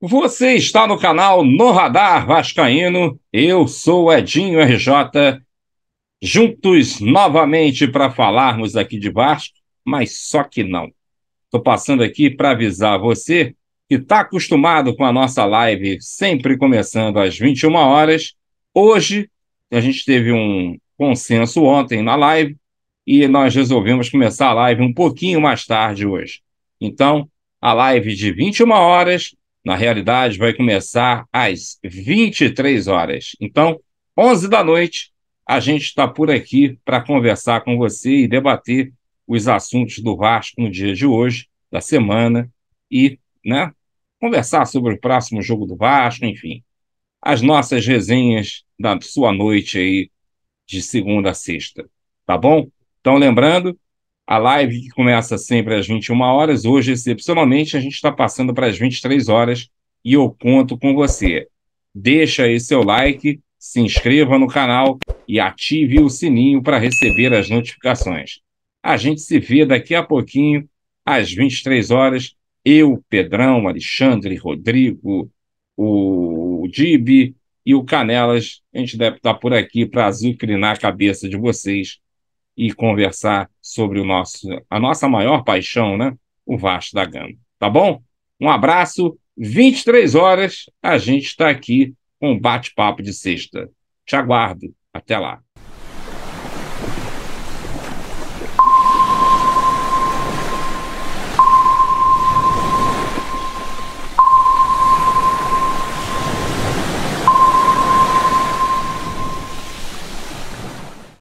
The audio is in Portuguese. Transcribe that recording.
Você está no canal No Radar Vascaíno. Eu sou Edinho RJ. Juntos novamente para falarmos aqui de Vasco, mas só que não. Estou passando aqui para avisar você que está acostumado com a nossa live, sempre começando às 21 horas. Hoje, a gente teve um consenso ontem na live e nós resolvemos começar a live um pouquinho mais tarde hoje. Então, a live de 21 horas na realidade, vai começar às 23 horas. Então, 11 da noite, a gente está por aqui para conversar com você e debater os assuntos do Vasco no dia de hoje, da semana, e né, conversar sobre o próximo jogo do Vasco, enfim. As nossas resenhas da sua noite aí de segunda a sexta, tá bom? Então, lembrando, a live que começa sempre às 21 horas, hoje, excepcionalmente, a gente está passando para as 23 horas e eu conto com você. Deixa aí seu like, se inscreva no canal e ative o sininho para receber as notificações. A gente se vê daqui a pouquinho, às 23 horas. Eu, Pedrão, Alexandre, Rodrigo, o Dibe e o Canelas. A gente deve estar tá por aqui para azucrinar a cabeça de vocês e conversar sobre o nosso, a nossa maior paixão, né? O Vasco da Gama. Tá bom? Um abraço. 23 horas a gente está aqui com um bate-papo de sexta. Te aguardo. Até lá.